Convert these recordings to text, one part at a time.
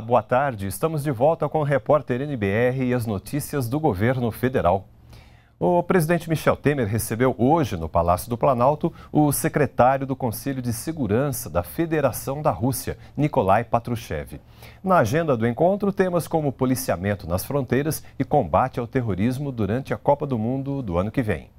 boa tarde. Estamos de volta com o repórter NBR e as notícias do governo federal. O presidente Michel Temer recebeu hoje no Palácio do Planalto o secretário do Conselho de Segurança da Federação da Rússia, Nikolai Patrushev. Na agenda do encontro, temas como policiamento nas fronteiras e combate ao terrorismo durante a Copa do Mundo do ano que vem.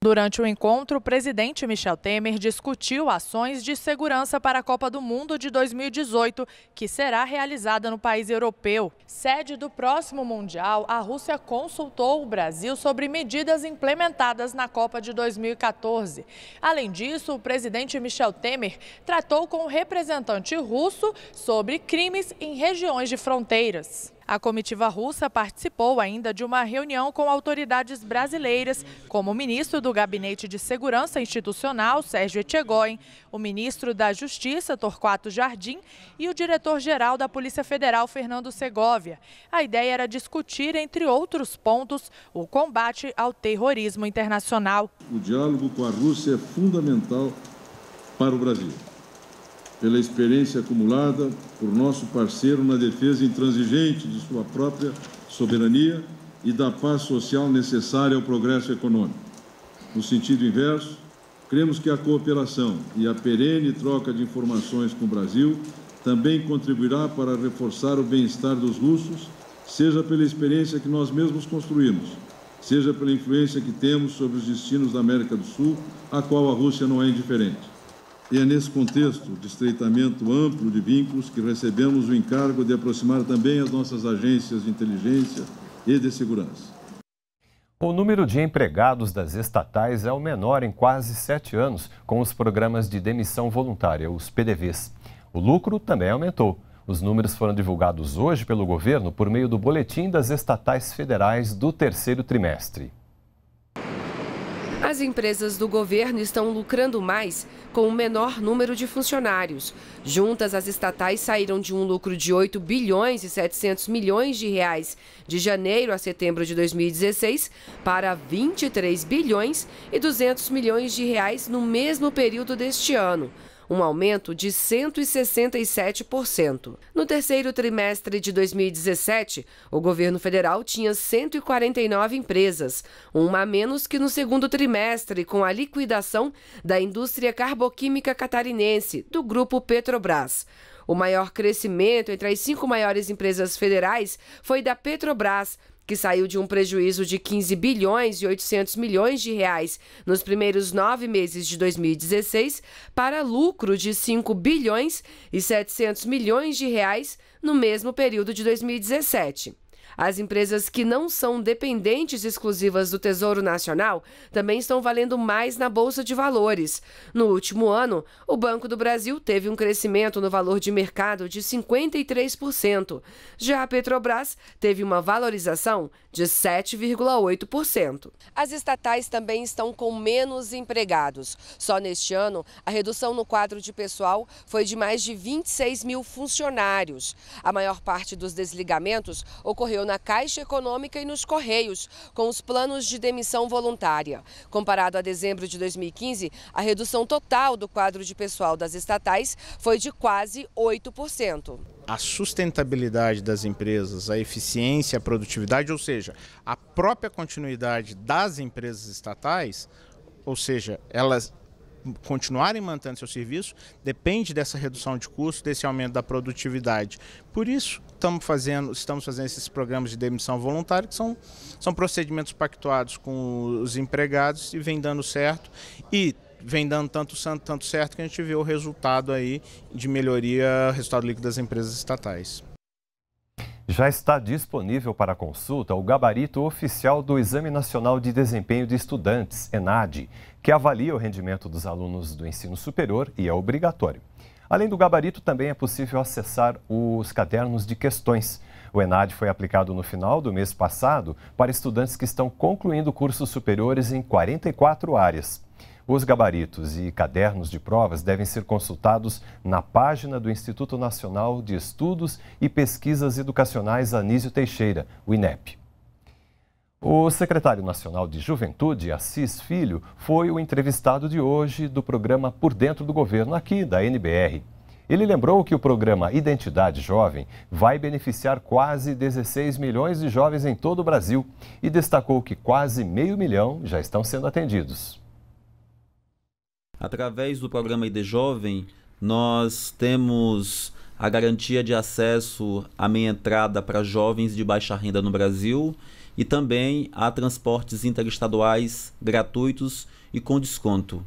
Durante o encontro, o presidente Michel Temer discutiu ações de segurança para a Copa do Mundo de 2018, que será realizada no país europeu. Sede do próximo Mundial, a Rússia consultou o Brasil sobre medidas implementadas na Copa de 2014. Além disso, o presidente Michel Temer tratou com o representante russo sobre crimes em regiões de fronteiras. A comitiva russa participou ainda de uma reunião com autoridades brasileiras, como o ministro do Gabinete de Segurança Institucional, Sérgio Etchegóin, o ministro da Justiça, Torquato Jardim, e o diretor-geral da Polícia Federal, Fernando Segovia. A ideia era discutir, entre outros pontos, o combate ao terrorismo internacional. O diálogo com a Rússia é fundamental para o Brasil pela experiência acumulada por nosso parceiro na defesa intransigente de sua própria soberania e da paz social necessária ao progresso econômico. No sentido inverso, cremos que a cooperação e a perene troca de informações com o Brasil também contribuirá para reforçar o bem-estar dos russos, seja pela experiência que nós mesmos construímos, seja pela influência que temos sobre os destinos da América do Sul, a qual a Rússia não é indiferente. E é nesse contexto de estreitamento amplo de vínculos que recebemos o encargo de aproximar também as nossas agências de inteligência e de segurança. O número de empregados das estatais é o menor em quase sete anos, com os programas de demissão voluntária, os PDVs. O lucro também aumentou. Os números foram divulgados hoje pelo governo por meio do Boletim das Estatais Federais do terceiro trimestre. As empresas do governo estão lucrando mais com o um menor número de funcionários. Juntas, as estatais saíram de um lucro de 8 bilhões e 700 milhões de reais de janeiro a setembro de 2016 para 23 bilhões e 200 milhões de reais no mesmo período deste ano um aumento de 167%. No terceiro trimestre de 2017, o governo federal tinha 149 empresas, uma a menos que no segundo trimestre, com a liquidação da indústria carboquímica catarinense, do grupo Petrobras. O maior crescimento entre as cinco maiores empresas federais foi da Petrobras, que saiu de um prejuízo de 15 bilhões e 800 milhões de reais nos primeiros nove meses de 2016 para lucro de 5 bilhões e 700 milhões de reais no mesmo período de 2017. As empresas que não são dependentes exclusivas do Tesouro Nacional também estão valendo mais na Bolsa de Valores. No último ano, o Banco do Brasil teve um crescimento no valor de mercado de 53%. Já a Petrobras teve uma valorização de 7,8%. As estatais também estão com menos empregados. Só neste ano, a redução no quadro de pessoal foi de mais de 26 mil funcionários. A maior parte dos desligamentos ocorreu ocorreu na Caixa Econômica e nos Correios, com os planos de demissão voluntária. Comparado a dezembro de 2015, a redução total do quadro de pessoal das estatais foi de quase 8%. A sustentabilidade das empresas, a eficiência, a produtividade, ou seja, a própria continuidade das empresas estatais, ou seja, elas continuarem mantendo seu serviço depende dessa redução de custo, desse aumento da produtividade. Por isso, estamos fazendo, estamos fazendo esses programas de demissão voluntária, que são, são procedimentos pactuados com os empregados e vem dando certo. E vem dando tanto, tanto certo que a gente vê o resultado aí de melhoria, resultado líquido das empresas estatais. Já está disponível para consulta o gabarito oficial do Exame Nacional de Desempenho de Estudantes, ENAD, que avalia o rendimento dos alunos do ensino superior e é obrigatório. Além do gabarito, também é possível acessar os cadernos de questões. O ENAD foi aplicado no final do mês passado para estudantes que estão concluindo cursos superiores em 44 áreas. Os gabaritos e cadernos de provas devem ser consultados na página do Instituto Nacional de Estudos e Pesquisas Educacionais Anísio Teixeira, o INEP. O secretário nacional de Juventude, Assis Filho, foi o entrevistado de hoje do programa Por Dentro do Governo, aqui da NBR. Ele lembrou que o programa Identidade Jovem vai beneficiar quase 16 milhões de jovens em todo o Brasil e destacou que quase meio milhão já estão sendo atendidos. Através do programa ID Jovem, nós temos a garantia de acesso à meia entrada para jovens de baixa renda no Brasil e também há transportes interestaduais gratuitos e com desconto.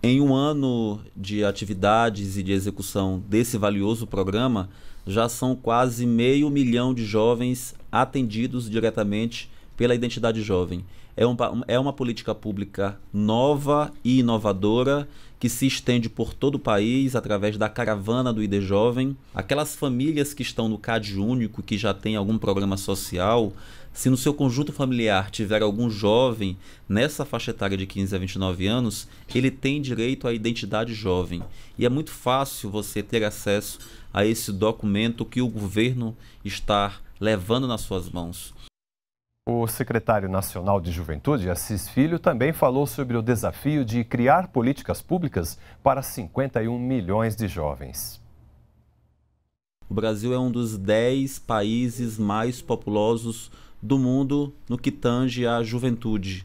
Em um ano de atividades e de execução desse valioso programa, já são quase meio milhão de jovens atendidos diretamente pela identidade jovem é, um, é uma política pública nova e inovadora que se estende por todo o país através da caravana do ID Jovem. Aquelas famílias que estão no CAD único, que já tem algum programa social, se no seu conjunto familiar tiver algum jovem nessa faixa etária de 15 a 29 anos, ele tem direito à identidade jovem. E é muito fácil você ter acesso a esse documento que o governo está levando nas suas mãos. O secretário nacional de Juventude, Assis Filho, também falou sobre o desafio de criar políticas públicas para 51 milhões de jovens. O Brasil é um dos 10 países mais populosos do mundo no que tange à juventude.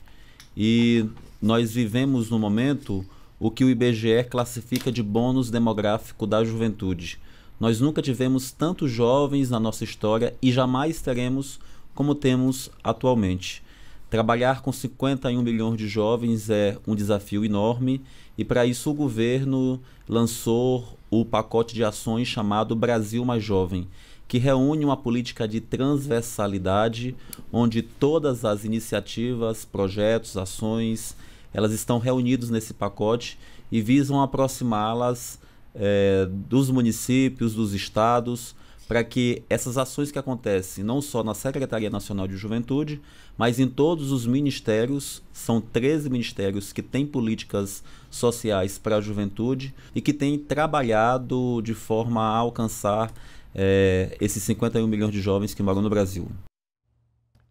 E nós vivemos no momento o que o IBGE classifica de bônus demográfico da juventude. Nós nunca tivemos tantos jovens na nossa história e jamais teremos como temos atualmente. Trabalhar com 51 milhões de jovens é um desafio enorme e, para isso, o governo lançou o pacote de ações chamado Brasil Mais Jovem, que reúne uma política de transversalidade, onde todas as iniciativas, projetos, ações, elas estão reunidos nesse pacote e visam aproximá-las é, dos municípios, dos estados, para que essas ações que acontecem não só na Secretaria Nacional de Juventude, mas em todos os ministérios, são 13 ministérios que têm políticas sociais para a juventude e que têm trabalhado de forma a alcançar é, esses 51 milhões de jovens que moram no Brasil.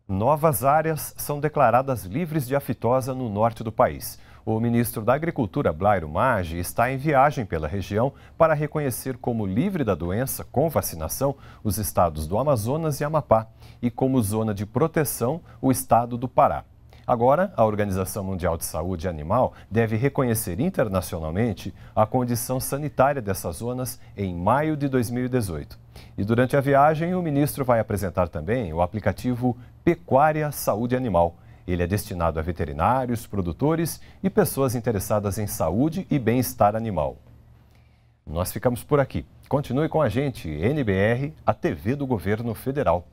Novas áreas são declaradas livres de aftosa no norte do país. O ministro da Agricultura, Blairo Maggi, está em viagem pela região para reconhecer como livre da doença com vacinação os estados do Amazonas e Amapá e como zona de proteção o estado do Pará. Agora, a Organização Mundial de Saúde Animal deve reconhecer internacionalmente a condição sanitária dessas zonas em maio de 2018. E durante a viagem, o ministro vai apresentar também o aplicativo Pecuária Saúde Animal ele é destinado a veterinários, produtores e pessoas interessadas em saúde e bem-estar animal. Nós ficamos por aqui. Continue com a gente, NBR, a TV do Governo Federal.